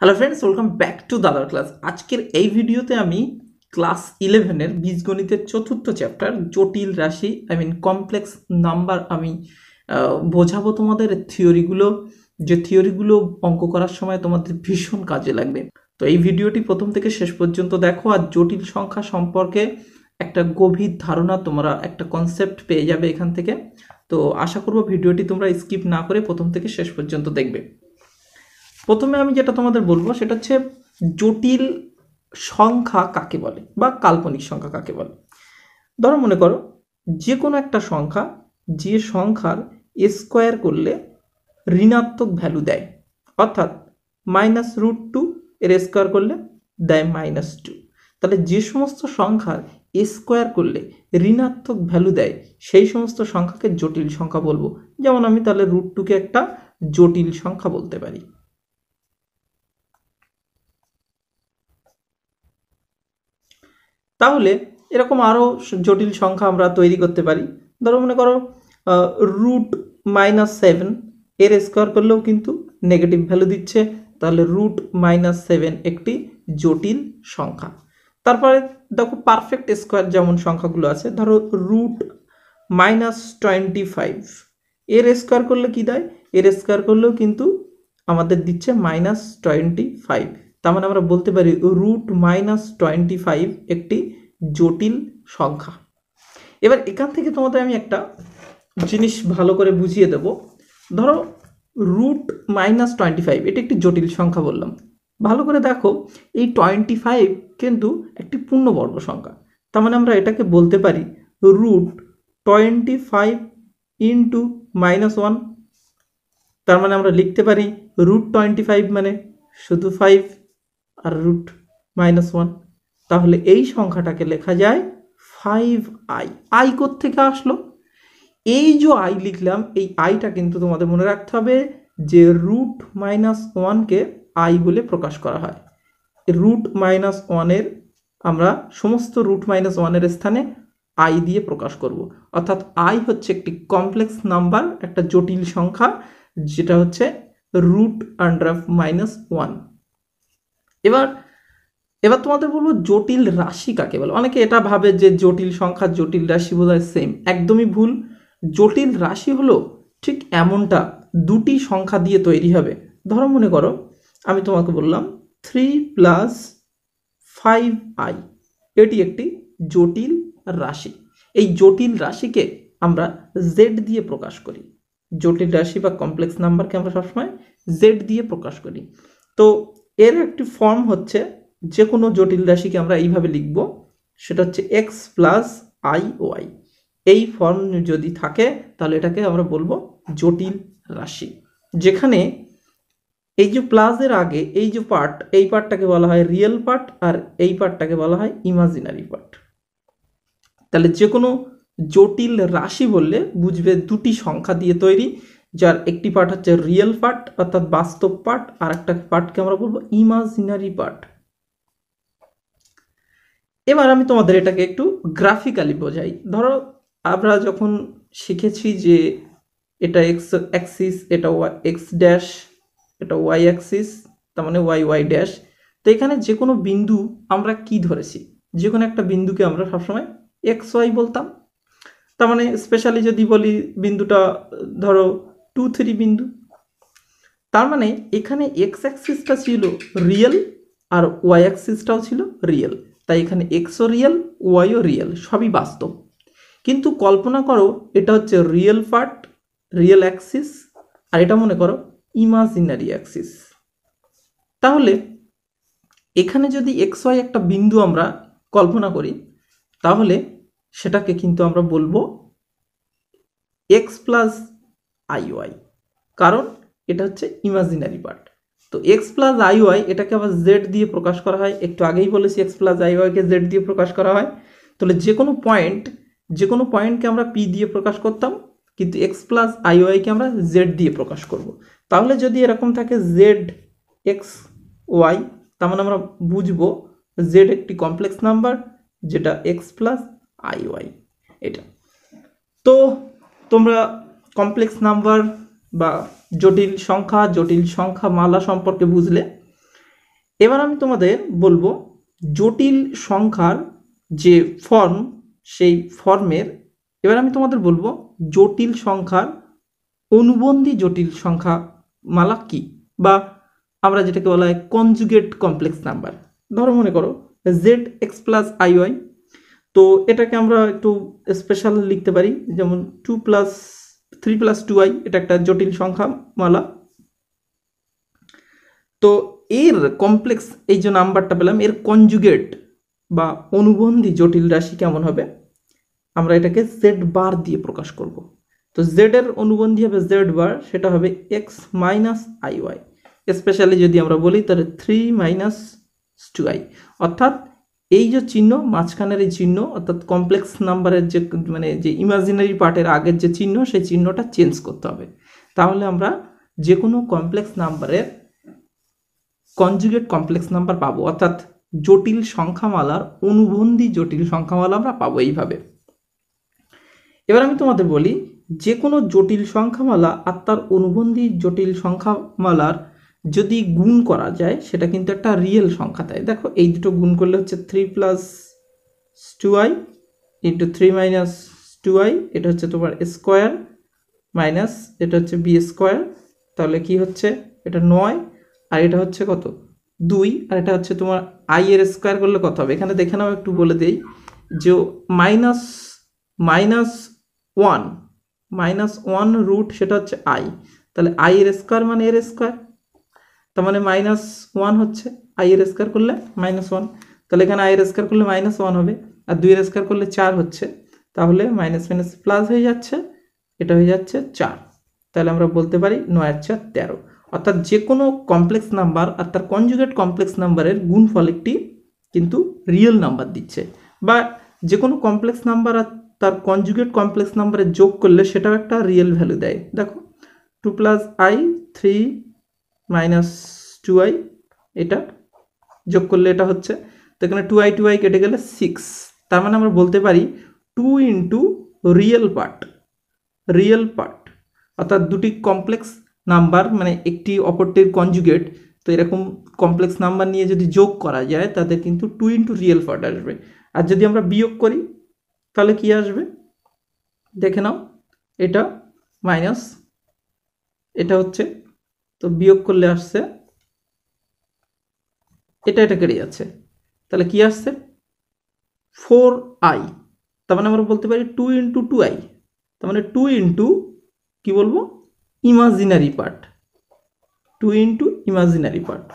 Hello friends welcome back to দাদার class আজকের এই ভিডিওতে আমি ক্লাস ইলেভেনের বীজগণিতের চতুর্থ চ্যাপ্টার জটিল রাশি আই মিন কমপ্লেক্স নাম্বার আমি বোঝাবো তোমাদের থিওরিগুলো যে থিওরিগুলো অঙ্ক করার সময় তোমাদের ভীষণ কাজে লাগবে তো এই ভিডিওটি প্রথম থেকে শেষ পর্যন্ত দেখো আর জটিল সংখ্যা সম্পর্কে একটা গভীর ধারণা তোমরা একটা কনসেপ্ট পেয়ে যাবে এখান থেকে তো আশা করব ভিডিওটি তোমরা স্কিপ না করে প্রথম থেকে শেষ পর্যন্ত দেখবে প্রথমে আমি যেটা তোমাদের বলবো সেটা হচ্ছে জটিল সংখ্যা কাকে বলে বা কাল্পনিক সংখ্যা কাকে বলে ধরো মনে করো যে কোনো একটা সংখ্যা যে সংখ্যার স্কোয়ার করলে ঋণাত্মক ভ্যালু দেয় অর্থাৎ মাইনাস রুট টু এর স্কোয়ার করলে দেয় মাইনাস টু তাহলে যে সমস্ত সংখ্যার স্কোয়ার করলে ঋণাত্মক ভ্যালু দেয় সেই সমস্ত সংখ্যাকে জটিল সংখ্যা বলবো যেমন আমি তাহলে রুট টুকে একটা জটিল সংখ্যা বলতে পারি তাহলে এরকম আরও জটিল সংখ্যা আমরা তৈরি করতে পারি ধরো মনে করো রুট মাইনাস সেভেন এর স্কোয়ার করলেও কিন্তু নেগেটিভ ভ্যালু দিচ্ছে তাহলে রুট মাইনাস সেভেন একটি জটিল সংখ্যা তারপরে দেখো পারফেক্ট স্কোয়ার যেমন সংখ্যাগুলো আছে ধরো রুট মাইনাস টোয়েন্টি ফাইভ এর স্কোয়ার করলে কী দেয় এর স্কোয়ার করলেও কিন্তু আমাদের দিচ্ছে মাইনাস টোয়েন্টি ফাইভ তার মানে আমরা বলতে পারি রুট মাইনাস টোয়েন্টি ফাইভ একটি জটিল সংখ্যা এবার এখান থেকে তোমাদের আমি একটা জিনিস ভালো করে বুঝিয়ে দেব ধরো রুট মাইনাস টোয়েন্টি ফাইভ এটি একটি জটিল সংখ্যা বললাম ভালো করে দেখো এই টোয়েন্টি ফাইভ কিন্তু একটি পূর্ণবর্গ সংখ্যা তার মানে আমরা এটাকে বলতে পারি root twenty five into minus one তার মানে আমরা লিখতে পারি রুট টোয়েন্টি ফাইভ মানে শুধু ফাইভ আর রুট মাইনাস ওয়ান তাহলে এই সংখ্যাটাকে লেখা যায় ফাইভ আই আই থেকে আসলো এই যে আই লিখলাম এই আইটা কিন্তু তোমাদের মনে রাখতে হবে যে রুট মাইনাস ওয়ানকে আই বলে প্রকাশ করা হয় রুট মাইনাস ওয়ানের আমরা সমস্ত রুট মাইনাস ওয়ানের স্থানে আই দিয়ে প্রকাশ করব। অর্থাৎ আই হচ্ছে একটি কমপ্লেক্স নাম্বার একটা জটিল সংখ্যা যেটা হচ্ছে রুট আন্ডার মাইনাস ওয়ান এবার এবার তোমাদের বলবো জটিল রাশি কাকে বলে অনেকে এটা ভাবে যে জটিল সংখ্যা জটিল রাশি বোধ হয় সেম একদমই ভুল জটিল রাশি হলো ঠিক এমনটা দুটি সংখ্যা দিয়ে তৈরি হবে ধরো মনে করো আমি তোমাকে বললাম থ্রি প্লাস ফাইভ আই এটি একটি জটিল রাশি এই জটিল রাশিকে আমরা জেড দিয়ে প্রকাশ করি জটিল রাশি বা কমপ্লেক্স নাম্বারকে আমরা সবসময় জেড দিয়ে প্রকাশ করি তো এর একটি ফর্ম হচ্ছে যে কোনো জটিল রাশিকে আমরা এইভাবে লিখব সেটা হচ্ছে এক্স প্লাস আই ওয়াই এই ফর্ম যদি থাকে তাহলে এটাকে আমরা বলবো জটিল রাশি যেখানে এই যে প্লাসের আগে এই যে পার্ট এই পার্টটাকে বলা হয় রিয়েল পার্ট আর এই পার্টটাকে বলা হয় ইমাজিনারি পার্ট তাহলে যে কোনো জটিল রাশি বললে বুঝবে দুটি সংখ্যা দিয়ে তৈরি যার একটি পার্ট হচ্ছে রিয়েল পার্ট অর্থাৎ বাস্তব পার্ট আর একটা পার্টকে আমরা বলবো ইমাজিনারি পার্ট এবার আমি তোমাদের এটাকে একটু গ্রাফিক্যালি বোঝাই ধরো আমরা যখন শিখেছি যে এটা এক্স অ্যাক্সিস এটা ওয়াই এক্স ড্যাশ এটা ওয়াই অ্যাক্সিস তার মানে ওয়াই ওয়াই ড্যাশ তো এখানে যে কোনো বিন্দু আমরা কি ধরেছি যে কোনো একটা বিন্দুকে আমরা সবসময় এক্স ওয়াই বলতাম তার মানে স্পেশালি যদি বলি বিন্দুটা ধরো টু থ্রি বিন্দু তার মানে এখানে এক্স অ্যাক্সিসটা ছিল রিয়েল আর ওয়াই অ্যাক্সিসটাও ছিল রিয়েল তাই এখানে এক্সও রিয়েল ওয়াইও রিয়েল সবই বাস্তব কিন্তু কল্পনা করো এটা হচ্ছে রিয়েল পার্ট রিয়েল অ্যাক্সিস আর এটা মনে করো ইমাজিনারি অ্যাক্সিস তাহলে এখানে যদি এক্স ওয়াই একটা বিন্দু আমরা কল্পনা করি তাহলে সেটাকে কিন্তু আমরা বলবো এক্স প্লাস আইওয়াই কারণ এটা হচ্ছে ইমাজিনারি পার্ট তো এক্স প্লাস আইওয়াই এটাকে আবার জেড দিয়ে প্রকাশ করা হয় একটু আগেই বলেছি এক্স প্লাস আইওয়াইকে জেড দিয়ে প্রকাশ করা হয় তাহলে যে কোনো পয়েন্ট যে কোনো পয়েন্টকে আমরা পি দিয়ে প্রকাশ করতাম কিন্তু এক্স প্লাস আইওয়াইকে আমরা জেড দিয়ে প্রকাশ করব। তাহলে যদি এরকম থাকে জেড এক্স ওয়াই তার মানে আমরা বুঝবো জেড একটি কমপ্লেক্স নাম্বার যেটা এক্স প্লাস আইওয়াই এটা তো তোমরা কমপ্লেক্স নাম্বার বা জটিল সংখ্যা জটিল সংখ্যা মালা সম্পর্কে বুঝলে এবার আমি তোমাদের বলবো জটিল সংখ্যার যে ফর্ম সেই ফর্মের এবার আমি তোমাদের বলবো জটিল সংখ্যার অনুবন্ধী জটিল সংখ্যা মালা কি বা আমরা যেটাকে বলা হয় কনজুগেট কমপ্লেক্স নাম্বার ধরো মনে করো z x plus I y তো এটাকে আমরা একটু স্পেশাল লিখতে পারি যেমন two plus three plus two i এটা একটা জটিল সংখ্যা মালা তো এর কমপ্লেক্স এই যে নাম্বারটা পেলাম এর কনজুগেট বা অনুবন্ধী জটিল রাশি কেমন হবে আমরা এটাকে জেড বার দিয়ে প্রকাশ করব তো জেড এর অনুবন্ধী হবে জেড বার সেটা হবে x minus i y specially যদি আমরা বলি তাহলে থ্রি মাইনাস টু আই অর্থাৎ এই যে চিহ্ন মাঝখানের এই চিহ্ন অর্থাৎ কমপ্লেক্স নাম্বারের যে মানে যে ইমাজিনারি পার্টের আগের যে চিহ্ন সেই চিহ্নটা চেঞ্জ করতে হবে তাহলে আমরা যে কোনো কমপ্লেক্স নাম্বারের কনজুগেট কমপ্লেক্স নাম্বার পাবো অর্থাৎ জটিল সংখ্যামালার অনুবন্ধী জটিল সংখ্যামালা আমরা পাবো এইভাবে এবার আমি তোমাদের বলি যে কোনো জটিল সংখ্যামালা আর তার অনুবন্ধী জটিল সংখ্যামালার যদি গুণ করা যায় সেটা কিন্তু একটা রিয়েল সংখ্যা তাই দেখো এই দুটো গুণ করলে হচ্ছে three plus two i into three minus two i এটা হচ্ছে তোমার স্কোয়ার মাইনাস এটা হচ্ছে বি স্কোয়ার তাহলে কি হচ্ছে এটা নয় আর এটা হচ্ছে কত দুই আর এটা হচ্ছে তোমার আই এর স্কোয়ার করলে কত হবে এখানে দেখে নাও একটু বলে দিই যে minus minus one minus one root সেটা হচ্ছে আই তাহলে আই এর স্কোয়ার মানে এর স্কোয়ার তার মানে মাইনাস ওয়ান হচ্ছে আই এর স্কোয়ার করলে মাইনাস ওয়ান তাহলে এখানে আই এর স্কোয়ার করলে মাইনাস ওয়ান হবে আর দুই এর স্কোয়ার করলে চার হচ্ছে তাহলে মাইনাস মাইনাস প্লাস হয়ে যাচ্ছে এটা হয়ে যাচ্ছে চার তাহলে আমরা বলতে পারি নয়ের চার তেরো অর্থাৎ যে কোনো কমপ্লেক্স নাম্বার আর তার কনজুগেট কমপ্লেক্স নাম্বারের গুণফল একটি কিন্তু রিয়েল নাম্বার দিচ্ছে বা যে কোনো কমপ্লেক্স নাম্বার আর তার কনজুগেট কমপ্লেক্স নাম্বারে যোগ করলে সেটাও একটা রিয়েল ভ্যালু দেয় দেখো two plus i three minus two i এটা যোগ করলে এটা হচ্ছে তো এখানে টু আই টু আই কেটে গেলে সিক্স তার মানে আমরা বলতে পারি two into real part real part অর্থাৎ দুটি কমপ্লেক্স নাম্বার মানে একটি অপরটির কনজুগেট তো এরকম কমপ্লেক্স নাম্বার নিয়ে যদি যোগ করা যায় তাদের কিন্তু টু ইন্টু রিয়েল পার্ট আসবে আর যদি আমরা বিয়োগ করি তাহলে কি আসবে দেখে নাও এটা মাইনাস এটা হচ্ছে তো বিয়োগ করলে আসছে এটা এটা কেটে যাচ্ছে তাহলে কি আসছে ফোর আই তার মানে আমরা বলতে পারি টু ইন্টু টু আই তার মানে টু ইন্টু কি বলবো imaginary part two into imaginary part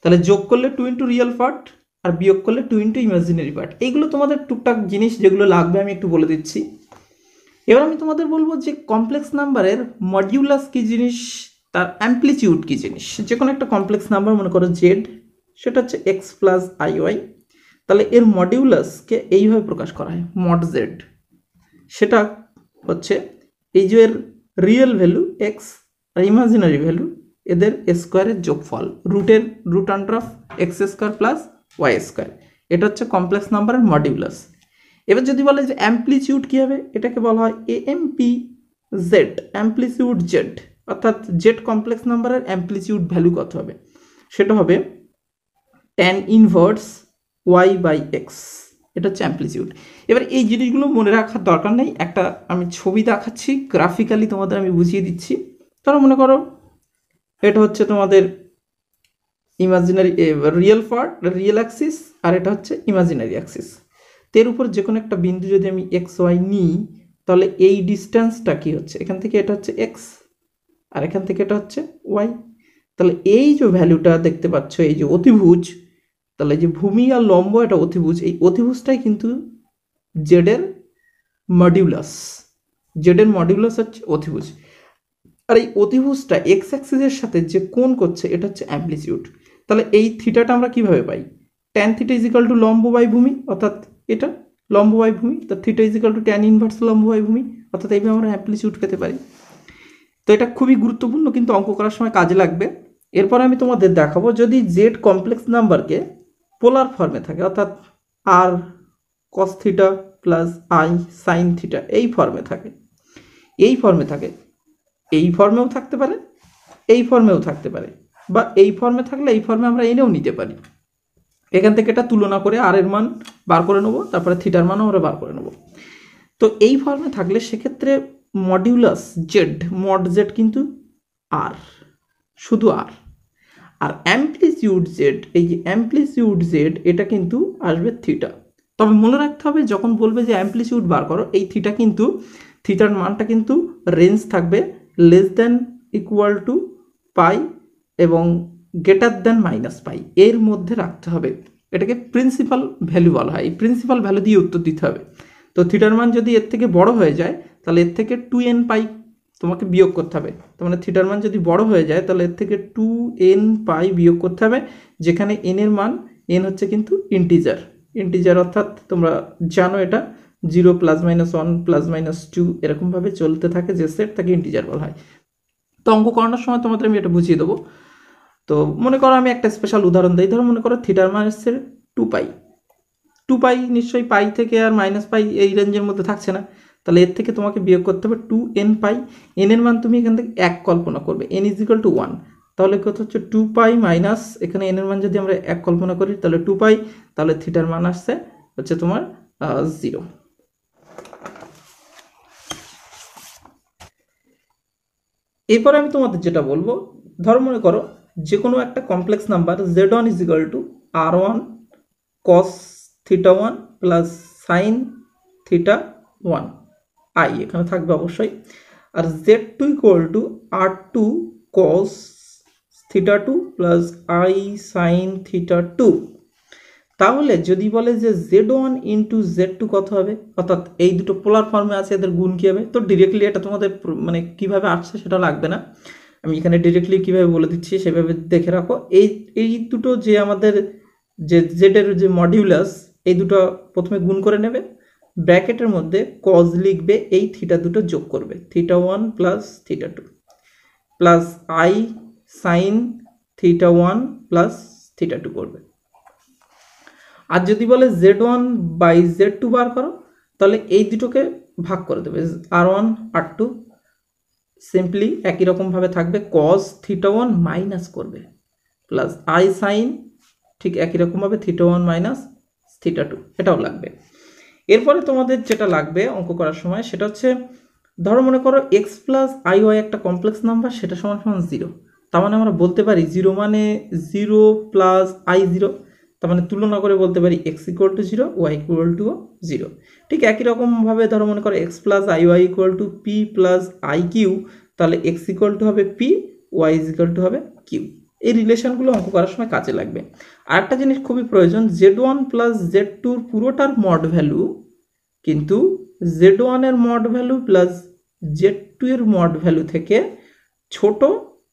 তাহলে যোগ করলে টু ইন্টু রিয়েল পার্ট আর বিয়োগ করলে টু ইন্টু ইমাজিনারি পার্ট এইগুলো তোমাদের টুকটাক জিনিস যেগুলো লাগবে আমি একটু বলে দিচ্ছি এবার আমি তোমাদের বলবো যে কমপ্লেক্স নাম্বারের মডিউলাস কি জিনিস তার অ্যাম্পলিচিউড কী জিনিস যে কোনো একটা কমপ্লেক্স নাম্বার মনে করো জেড সেটা হচ্ছে এক্স প্লাস আইওয়াই তাহলে এর মডিউলাসকে এইভাবে প্রকাশ করা হয় মড জেড সেটা হচ্ছে এই যে এর রিয়েল ভ্যালু এক্স আর ইমাজিনারি ভ্যালু এদের স্কোয়ারের যোগফল রুটের root under of x square plus y square এটা হচ্ছে কমপ্লেক্স নাম্বারের মডিউলাস এবার যদি বলে যে অ্যাম্পলিচিউড কী হবে এটাকে বলা হয় এএমপি জেড অ্যাম্পলিচিউড জেড অর্থাৎ জেড কমপ্লেক্স নাম্বারের অ্যাম্পলিচিউড ভ্যালু কত হবে সেটা হবে tan inverse y by x এটা হচ্ছে অ্যাম্পলিচিউড এবার এই জিনিসগুলো মনে রাখার দরকার নেই একটা আমি ছবি দেখাচ্ছি গ্রাফিক্যালি তোমাদের আমি বুঝিয়ে দিচ্ছি তারা মনে করো এটা হচ্ছে তোমাদের imaginary real part real axis আর এটা হচ্ছে ইমাজিনারি অ্যাক্সিস এর উপর যে কোনো একটা বিন্দু যদি আমি এক্স ওয়াই নিই তাহলে এই ডিস্ট্যান্সটা কী হচ্ছে এখান থেকে এটা হচ্ছে এক্স আর এখান থেকে এটা হচ্ছে ওয়াই তাহলে এই যে ভ্যালুটা দেখতে পাচ্ছ এই যে অতিভুজ তাহলে যে ভূমি আর লম্ব এটা অতিভুজ এই অতিভুজটাই কিন্তু জেডের মডিউলাস জেডের মডিউলাস হচ্ছে অতিভুজ আর এই অতিভুজটা এক্স অ্যাক্সিসের সাথে যে কোন করছে এটা হচ্ছে অ্যাম্পলিচিউড তাহলে এই থিটাটা আমরা কিভাবে পাই ট্যান থিটা ইজিক্যাল টু লম্ব বাই ভূমি অর্থাৎ এটা লম্ব বাই ভূমি তা theta equal to tan inverse লম্ব বাই ভূমি অর্থাৎ এইভাবে আমরা অ্যাম্পলিচিউড পেতে পারি তো এটা খুবই গুরুত্বপূর্ণ কিন্তু অঙ্ক করার সময় কাজে লাগবে এরপরে আমি তোমাদের দেখাবো যদি জেড কমপ্লেক্স নাম্বারকে পোলার ফর্মে থাকে অর্থাৎ r cos theta plus i sine theta এই ফর্মে থাকে এই ফর্মে থাকে এই ফর্মেও থাকতে পারে এই ফর্মেও থাকতে পারে বা এই ফর্মে থাকলে এই ফর্মে আমরা এনেও নিতে পারি এখান থেকে এটা তুলনা করে আর এর মান বার করে নেবো তারপরে থিটার মানও আমরা বার করে নেবো তো এই ফর্মে থাকলে সেক্ষেত্রে মডিউলাস জেড মড জেড কিন্তু আর শুধু আর আর অ্যাম্পলিটিউড জেড এই যে অ্যাম্পলিটিউড জেড এটা কিন্তু আসবে থিটা তবে মনে রাখতে হবে যখন বলবে যে অ্যাম্পলিটিউড বার করো এই থিটা কিন্তু থিটার মানটা কিন্তু রেঞ্জ থাকবে less than equal to pi এবং গ্রেটার দ্যান মাইনাস পাই এর মধ্যে রাখতে হবে এটাকে প্রিন্সিপাল ভ্যালু বলা হয় এই প্রিন্সিপাল ভ্যালু দিয়ে উত্তর দিতে হবে তো থিটার মান যদি এর থেকে বড় হয়ে যায় তাহলে এর থেকে টু এন পাই তোমাকে বিয়োগ করতে হবে তার মানে থিটার মান যদি বড় হয়ে যায় তাহলে এর থেকে টু এন পাই বিয়োগ করতে হবে যেখানে এন এর মান এন হচ্ছে কিন্তু ইন্টিজার ইন্টিজার অর্থাৎ তোমরা জানো এটা zero plus minus one plus minus two এরকমভাবে চলতে থাকে যে সেট তাকে ইন্টিজার বলা হয় তো অঙ্ক করানোর সময় তোমাদের আমি এটা বুঝিয়ে দেবো তো মনে করো আমি একটা স্পেশাল উদাহরণ দিই ধরো মনে করো থিটার মাইনাসের টু পাই টু পাই নিশ্চয়ই পাই থেকে আর মাইনাস পাই এই রেঞ্জের মধ্যে থাকছে না তাহলে এর থেকে তোমাকে বিয়োগ করতে হবে টু এন পাই এন এর মান তুমি এখান থেকে এক কল্পনা করবে n is equal to one তাহলে কত হচ্ছে টু পাই মাইনাস এখানে এন এর মান যদি আমরা এক কল্পনা করি তাহলে টু পাই তাহলে থিটার মান আসছে হচ্ছে তোমার জিরো এরপরে আমি তোমাদের যেটা বলবো ধর মনে করো যে কোনো একটা complex number z one is equal to r one cos theta one plus sine theta one i এখানে থাকবে অবশ্যই আর z two equal to r two cos theta two plus i sine theta two তাহলে যদি বলে যে z one into z two কত হবে অর্থাৎ এই দুটো পোলার ফর্মে আছে এদের গুণ কী হবে তো ডিরেক্টলি এটা তোমাদের মানে কিভাবে আসছে সেটা লাগবে না আমি এখানে ডিরেক্টলি কিভাবে বলে দিচ্ছি সেভাবে দেখে রাখো এই এই দুটো যে আমাদের যে জেডের যে মডিউলাস এই দুটো প্রথমে গুণ করে নেবে ব্র্যাকেটের মধ্যে কজ লিখবে এই থিটা দুটো যোগ করবে theta one plus theta two plus i sine theta one plus theta two করবে আর যদি বলে z one by z two বার করো তাহলে এই দুটোকে ভাগ করে দেবে r one r two simply একই রকমভাবে থাকবে কজ থিটা ওয়ান মাইনাস করবে প্লাস আই সাইন ঠিক একই রকমভাবে theta one minus theta two এটাও লাগবে এরপরে তোমাদের যেটা লাগবে অঙ্ক করার সময় সেটা হচ্ছে ধরো মনে করো এক্স প্লাস আই ওয়াই একটা কমপ্লেক্স নাম্বার সেটা সমান সমান জিরো তার মানে আমরা বলতে পারি জিরো মানে জিরো প্লাস আই জিরো তার মানে তুলনা করে বলতে পারি x equal to zero y equal to zero ঠিক একই রকমভাবে ধরো মনে করো x plus I y equal to p plus i q তাহলে এক্স ইকুয়াল টু হবে p y is equal to হবে কিউ এই রিলেশনগুলো অঙ্ক করার সময় কাজে লাগবে আরেকটা জিনিস খুবই প্রয়োজন জেড ওয়ান প্লাস জেড টুর পুরোটার মড ভ্যালু কিন্তু জেড ওয়ানের mod value plus z two এর মড ভ্যালু থেকে ছোট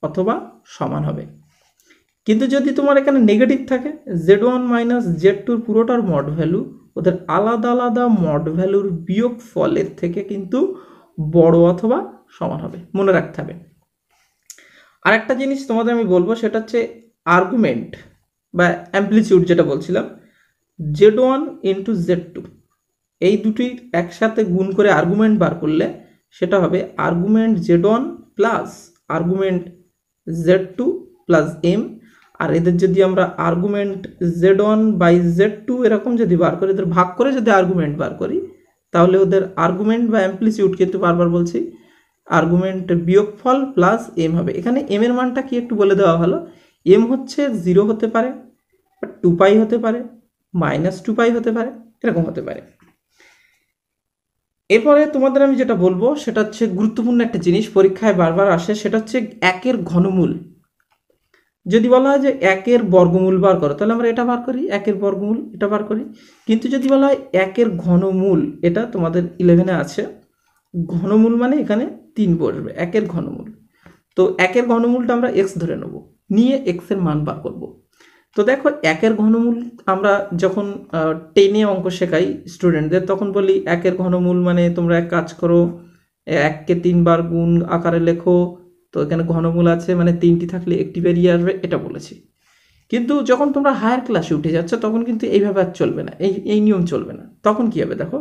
অথবা সমান হবে কিন্তু যদি তোমার এখানে নেগেটিভ থাকে জেড ওয়ান মাইনাস জেড টুর পুরোটার মড ভ্যালু ওদের আলাদা আলাদা মড ভ্যালুর বিয়োগ ফলের থেকে কিন্তু বড় অথবা সমান হবে মনে রাখতে হবে আরেকটা জিনিস তোমাদের আমি বলবো সেটা হচ্ছে আর্গুমেন্ট বা অ্যাম্পলিচিউড যেটা বলছিলাম z one into z two এই দুটির একসাথে গুণ করে আর্গুমেন্ট বার করলে সেটা হবে argument z one plus argument z two plus m আর এদের যদি আমরা argument z one by z two এরকম যদি বার করি এদের ভাগ করে যদি আর্গুমেন্ট বার করি তাহলে ওদের আর্গুমেন্ট বা অ্যাম্পলিচিউড কিন্তু বারবার বলছি আর্গুমেন্ট বিয়োগফল প্লাস এম হবে এখানে এম এর মানটা কি একটু বলে দেওয়া ভালো এম হচ্ছে জিরো হতে পারে টু পাই হতে পারে মাইনাস টু পাই হতে পারে এরকম হতে পারে এরপরে তোমাদের আমি যেটা বলবো সেটা হচ্ছে গুরুত্বপূর্ণ একটা জিনিস পরীক্ষায় বারবার আসে সেটা হচ্ছে একের ঘনমূল যদি বলা হয় যে একের বর্গমূল বার করো তাহলে আমরা এটা বার করি একের বর্গমূল এটা বার করি কিন্তু যদি বলা হয় একের ঘনমূল এটা তোমাদের ইলেভেনে আছে ঘনমূল মানে এখানে তিন বসবে একের ঘনমূল তো একের ঘনমূলটা আমরা এক্স ধরে নেব নিয়ে এক্সের মান বার করব তো দেখো একের ঘনমূল আমরা যখন টেনে অঙ্ক শেখাই স্টুডেন্টদের তখন বলি একের ঘনমূল মানে তোমরা এক কাজ করো এককে তিনবার গুণ আকারে লেখো তো এখানে ঘনমূল আছে মানে তিনটি থাকলে একটি বেরিয়ে আসবে এটা বলেছি কিন্তু যখন তোমরা হায়ার ক্লাসে উঠে যাচ্ছ তখন কিন্তু এইভাবে আর চলবে না এই এই নিয়ম চলবে না তখন কী হবে দেখো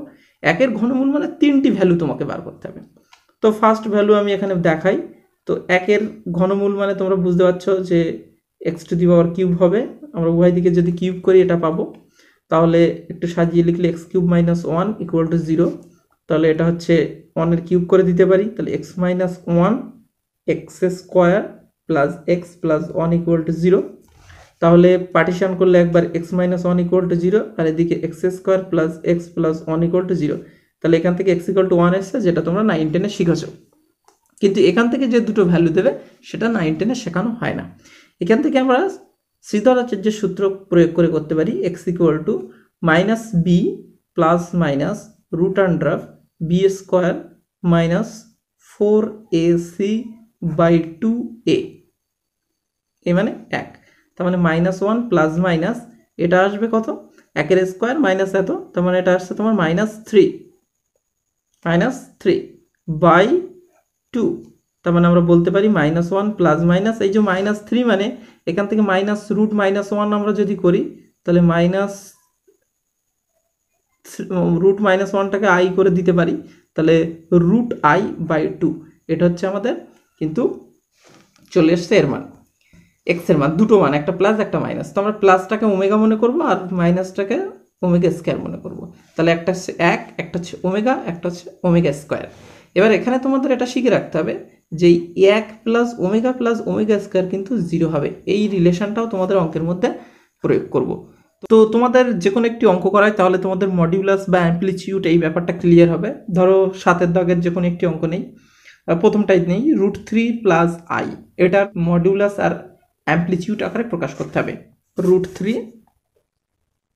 একের ঘনমূল মানে তিনটি ভ্যালু তোমাকে বার করতে হবে তো ফার্স্ট ভ্যালু আমি এখানে দেখাই তো একের ঘনমূল মানে তোমরা বুঝতে পারছো যে x to the power cube হবে আমরা উভয় দিকে যদি কিউব করি এটা পাবো তাহলে একটু সাজিয়ে লিখলে x cube minus one equal to zero তাহলে এটা হচ্ছে ওয়ানের কিউব করে দিতে পারি তাহলে x minus one x square plus x plus one equal to zero তাহলে পার্টিশন করলে একবার x minus one equal to zero আর এদিকে x square plus x plus one equal to zero তাহলে এখান থেকে এক্স ইকুয়াল টু ওয়ান এসছে যেটা তোমরা নাইন টেনে শিখেছো কিন্তু এখান থেকে যে দুটো ভ্যালু দেবে সেটা নাইন টেনে শেখানো হয় না এখান থেকে আমরা শীতলাচের সূত্র প্রয়োগ করে করতে পারি x equal to minus b plus minus root under b square minus four a c by two a a মানে এক তার মানে মাইনাস ওয়ান প্লাস মাইনাস এটা আসবে কত একের স্কোয়ার মাইনাস এত তার মানে এটা আসছে তোমার minus three minus three by two তার মানে আমরা বলতে পারি মাইনাস ওয়ান প্লাস মাইনাস এই যে মাইনাস থ্রি মানে এখান থেকে মাইনাস রুট মাইনাস ওয়ান আমরা যদি করি তাহলে মাইনাস রুট মাইনাস ওয়ানটাকে আই করে দিতে পারি তাহলে রুট আই বাই টু এটা হচ্ছে আমাদের কিন্তু চলে এসছে এর মান এক্সের মান দুটো মান একটা প্লাস একটা মাইনাস তো আমরা প্লাসটাকে ওমেগা মনে করব আর মাইনাসটাকে ওমেগা স্কোয়ার মনে করব তাহলে একটা হচ্ছে এক একটা হচ্ছে ওমেগা একটা হচ্ছে ওমেগা স্কোয়ার এবার এখানে তোমাদের এটা শিখে রাখতে হবে যে এক plus omega plus omega square কিন্তু জিরো হবে এই রিলেশনটাও তোমাদের অঙ্কের মধ্যে প্রয়োগ করব তো তোমাদের যে কোনো একটি অঙ্ক করায় তাহলে তোমাদের মডিউলাস বা অ্যাম্পলিচিউড এই ব্যাপারটা ক্লিয়ার হবে ধরো সাতের দাগের যে কোনো একটি অঙ্ক নেই প্রথমটাই নেই রুট থ্রি প্লাস আই এটার মডিউলাস আর অ্যাম্পলিচিউড আকারে প্রকাশ করতে হবে রুট থ্রি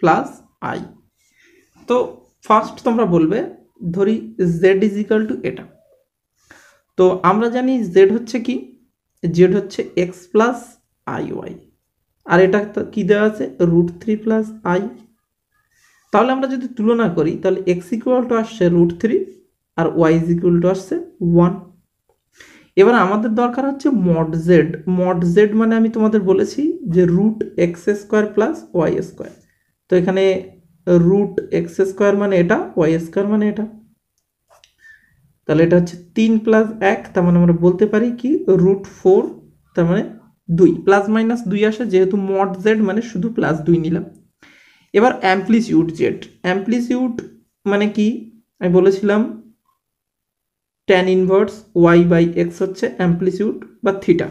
প্লাস আই তো ফার্স্ট তোমরা বলবে ধরি জেড ইজিক্যাল টু এটা তো আমরা জানি জেড হচ্ছে কি জেড হচ্ছে এক্স প্লাস আই ওয়াই আর এটা কি দেওয়া আছে রুট থ্রি প্লাস আই তাহলে আমরা যদি তুলনা করি তাহলে এক্স ইকুয়াল টু আসছে রুট থ্রি আর ওয়াই ইজ ইকুয়াল টু আসছে ওয়ান এবার আমাদের দরকার হচ্ছে মড জেড মড জেড মানে আমি তোমাদের বলেছি যে root x square plus y square তো এখানে রুট এক্স স্কোয়ার মানে এটা ওয়াই স্কোয়ার মানে এটা তাহলে এটা হচ্ছে তিন প্লাস এক তার মানে আমরা বলতে পারি কি রুট ফোর তার মানে দুই প্লাস মাইনাস দুই আসে যেহেতু মড জেড মানে শুধু প্লাস দুই নিলাম এবার অ্যাম্পলিসিউড জেড অ্যাম্পলিসিউড মানে কি আমি বলেছিলাম tan inverse y by x হচ্ছে অ্যাম্পলিসিউড বা থিটা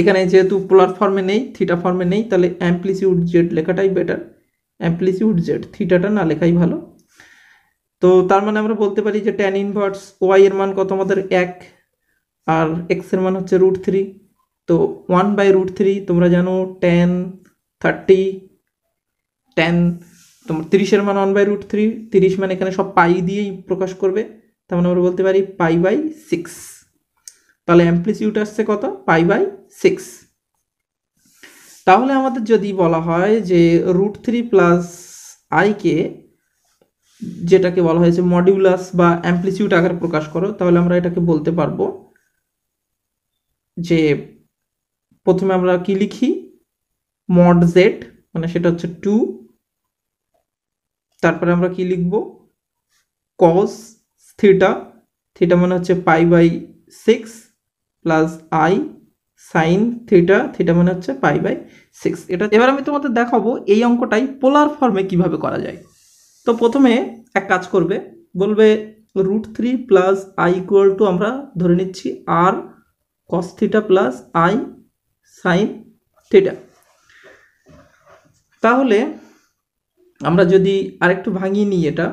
এখানে যেহেতু পোলার ফর্মে নেই থিটা ফর্মে নেই তাহলে অ্যাম্পলিসিউড জেড লেখাটাই বেটার অ্যাম্পলিচিউড জেড থিটাটা না লেখাই ভালো তো তার মানে আমরা বলতে পারি যে ট্যান ইনভার্টস ওয়াই এর মান কত আমাদের এক আর এক্স এর মান হচ্ছে রুট থ্রি তো ওয়ান বাই রুট থ্রি তোমরা জানো ট্যান থার্টি ট্যান তোমার তিরিশের মান ওয়ান বাই রুট থ্রি তিরিশ মানে এখানে সব পাই দিয়েই প্রকাশ করবে তার মানে আমরা বলতে পারি পাই বাই সিক্স তাহলে অ্যাম্পলিচিউড আসছে কত পাই বাই সিক্স তাহলে আমাদের যদি বলা হয় যে রুট থ্রি প্লাস আইকে যেটাকে বলা হয়েছে মডিউলাস বা অ্যাম্পলিচিউড আকারে প্রকাশ করো তাহলে আমরা এটাকে বলতে পারবো যে প্রথমে আমরা কি লিখি মড জেড মানে সেটা হচ্ছে টু তারপরে আমরা কি লিখব কস থিটা থিটা মানে হচ্ছে pi by six plus i sine theta theta মানে হচ্ছে পাই বাই সিক্স এটা এবার আমি তোমাদের দেখাবো এই অঙ্কটাই পোলার ফর্মে কিভাবে করা যায় তো প্রথমে এক কাজ করবে বলবে root three plus i equal to আমরা ধরে নিচ্ছি r cos theta plus i sine theta তাহলে আমরা যদি আরেকটু ভাঙিয়ে নিই এটা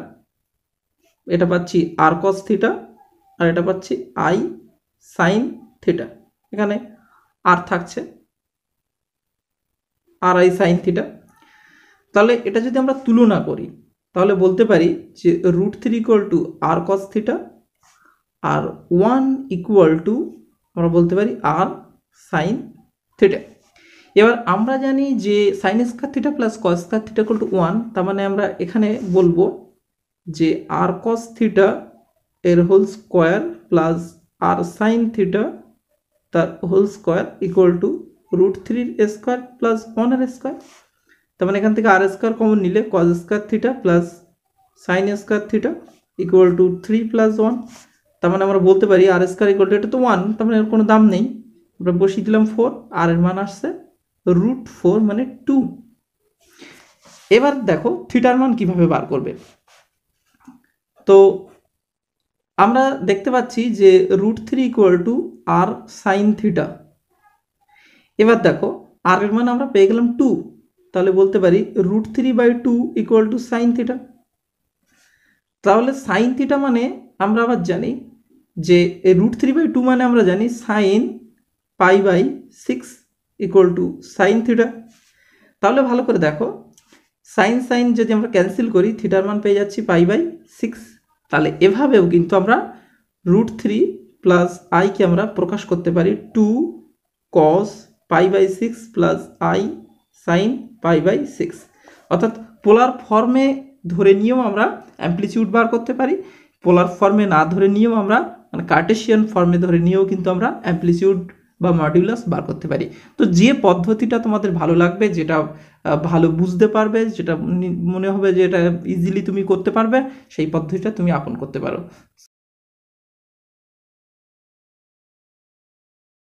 এটা পাচ্ছি আর কস থিটা আর এটা পাচ্ছি আই সাইন থিটা এখানে আর থাকছে আর আই সাইন থিটা তাহলে এটা যদি আমরা তুলনা করি তাহলে বলতে পারি যে root three equal to r cos theta আর ওয়ান ইকুয়াল টু আমরা বলতে পারি আর সাইন থিটা এবার আমরা জানি যে sine square theta plus cos square theta equal to one তার মানে আমরা এখানে বলবো যে আর কস থিটা এর whole square plus r sine theta তার whole square equal to root থ্রির square plus one r square তার মানে এখান থেকে আর স্কোয়ার কমন নিলে cos square theta plus sine square theta equal to three plus one তার মানে আমরা বলতে পারি আর স্কোয়ার ইকুয়াল টু এটা তো ওয়ান তার মানে এর কোনো দাম নেই আমরা বসিয়ে দিলাম ফোর আর এর মান আসছে রুট ফোর মানে টু এবার দেখো থিটার মান কিভাবে বার করবে তো আমরা দেখতে পাচ্ছি যে root three equal to r sine theta এবার দেখো আর এর মানে আমরা পেয়ে গেলাম টু তাহলে বলতে পারি root three by two equal to sine theta তাহলে সাইন থিটা মানে আমরা আবার জানি যে রুট থ্রি বাই টু মানে আমরা জানি sine pi by six equal to sine theta তাহলে ভালো করে দেখো সাইন সাইন যদি আমরা ক্যান্সেল করি থিটার মান পেয়ে যাচ্ছি পাই বাই সিক্স তাহলে এভাবেও কিন্তু আমরা রুট থ্রি প্লাস আইকে আমরা প্রকাশ করতে পারি two cos pi by six plus i sine pi by six অর্থাৎ পোলার ফর্মে ধরে নিয়েও আমরা অ্যাম্প্লিচিউড বার করতে পারি পোলার ফর্মে না ধরে নিয়েও আমরা মানে কার্টেশিয়ান ফর্মে ধরে নিয়েও কিন্তু আমরা অ্যাম্প্লিচিউড বা মডিউলাস বার করতে পারি তো যে পদ্ধতিটা তোমাদের ভালো লাগবে যেটা ভালো বুঝতে পারবে যেটা মনে হবে যে এটা ইজিলি তুমি করতে পারবে সেই পদ্ধতিটা তুমি আপন করতে পারো